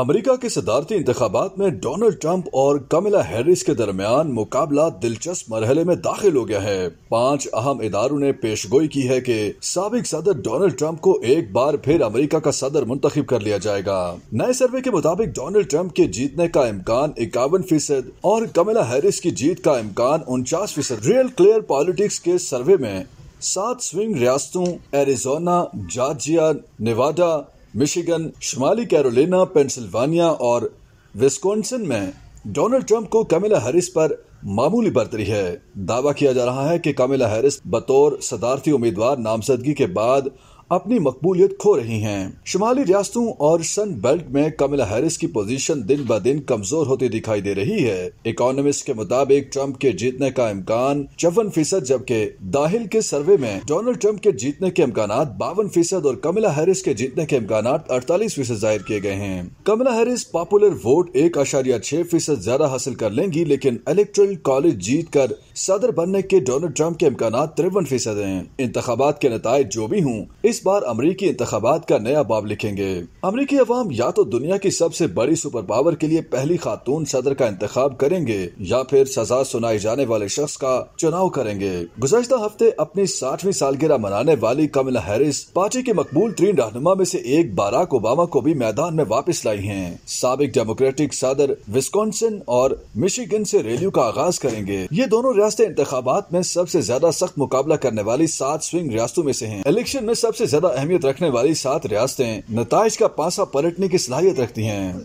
America के सदारती इंतबात में डोनाल्ड ट्रंप और कमिला हैरिस के दरमियान मुकाबला दिलचस्प मरहले में दाखिल हो गया है पांच अहम इदारों ने पेश गोई की है कि सबक सदर डोनाल्ड ट्रंप को एक बार फिर अमेरिका का सदर मुंतखब कर लिया जाएगा नए सर्वे के मुताबिक डोनाल्ड ट्रंप के जीतने का इम्कान इक्यावन फीसद और कमिला हैरिस की जीत का इम्कान उनचास फीसद रियल क्लियर पॉलिटिक्स के सर्वे में सात स्विंग रियासतों एरिजोना जॉर्जिया नेवाडा मिशिगन शुमाली कैरोलिना पेंसिल्वानिया और विस्कॉन्सिन में डोनाल्ड ट्रंप को कमिला हैरिस पर मामूली बरतरी है दावा किया जा रहा है कि कमिला हैरिस बतौर सदारती उम्मीदवार नामजदगी के बाद अपनी मकबूलियत खो रही हैं शुमाली रियासतों और सन बेल्ट में कमला हैरिस की पोजीशन दिन ब दिन कमजोर होती दिखाई दे रही है इकोनॉमिस्ट के मुताबिक ट्रंप के जीतने का इम्कान चौवन फीसद जबकि दाहिल के सर्वे में डोनाल्ड ट्रंप के जीतने के इम्कान बावन फीसद और कमला हैरिस के जीतने के इम्कान अड़तालीस फीसद जाहिर किए गए हैं कमला हैरिस पॉपुलर वोट एक आशारिया छह फीसद ज्यादा हासिल कर लेंगी लेकिन इलेक्ट्रल कॉलेज जीत कर सदर बनने के डोनाल्ड ट्रंप के इम्कान तिरवन फीसद है इंतबात के नतज जो भी हूँ इस बार अमरीकी इंतबात का नया बाब लिखेंगे अमरीकी अवाम या तो दुनिया की सबसे बड़ी सुपर पावर के लिए पहली खातून सदर का इंतखब करेंगे या फिर सजा सुनाई जाने वाले शख्स का चुनाव करेंगे गुजशत हफ्ते अपनी साठवीं सालगिरह मनाने वाली कमला हैरिस पार्टी के मकबूल तीन रहनुमा में से एक बाराक ओबामा को भी मैदान में वापस लाई है सबक डेमोक्रेटिक सदर विस्कॉन्सिन और मिशिगन से रैलियों का आगाज करेंगे ये दोनों बरसते इंतबात में सबसे ज्यादा सख्त मुकाबला करने वाली सात स्विंग रियातों में ऐसी है इलेक्शन में सबसे ज्यादा अहमियत रखने वाली सात रियासतें नतज का पासा पलटने की सलाहियत रखती है